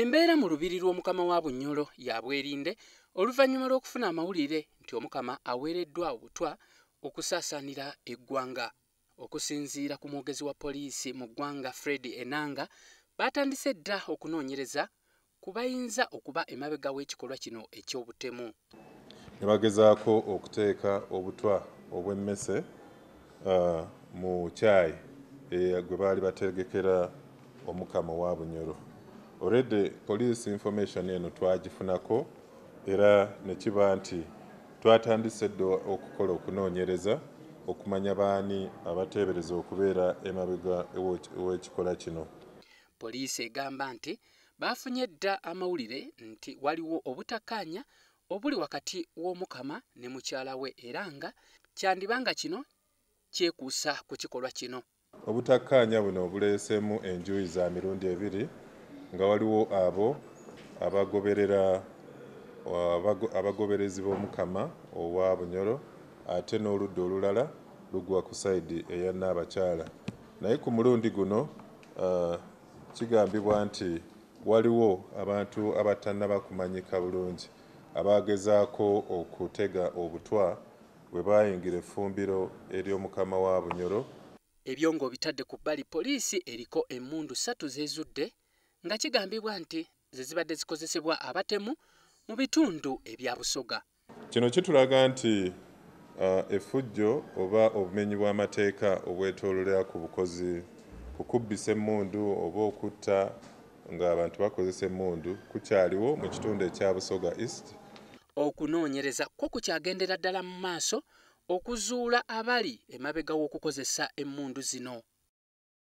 embeera mu lubiri lw'omukama wa bunyolo yabwerinde oluvannyuma lw'okufuna amawulire nti omukama aweereddwa obutwa okusaasaanira eggwanga okusinziira ku mwogezi wa poliisi mu ggwanga fred enanga baatandise dda okunoonyereza ku bayinza okuba emabega w'ekikolwa kino eky'obutemu ne bagezaako okuteeka obutwa obw'emmese uh, mu kyayi gwe baali bategekera omukama wa bunyolo olwedde police information eno twagifunako era nekiba nti twatandise dde okukola okunoonyereza okumanya baani abateebereza okubeera emabega w'ekikola kino poliisi egamba nti baafunye dda amawulire nti waliwo obutakkaanya obuli wakati w'omukama ne mukyala we era nga kyandibanga kino kyekuusa ku kikolwa kino obutakkaanya buno obuleesemu enjuyi za mirundi ebiri nga waliwo abo abagoberera abagoberezi b'omukama owa bunyoro ate n'oludda olulala lugwa ku saidi eya naabakyala naye ku mulundi guno eh, kigambibwa nti waliwo abantu abatannabakumanyika bulungi abagezaako okutega obutwa bwe bayingira effumbiro ery'omukama wa bunyoro ebyo ng'obitadde ku bbali poliisi eriko emmundu ssatu zeezudde nga kigambibwa nti ze zibadde zikozesebwa abatemu mu bitundu ebya busoga kino kitulaga nti uh, effujjo oba obumenyi bw'amateeka obwetoolola ku bukozi kukubbisa emmundu oba okutta ng'abantu bakozesa emmundu kukyaliwo mu kitundu ekya busoga east okunoonyereza kwo kukyagendera ddala mu maaso okuzuula abali emabegawo okukozesa emmundu zino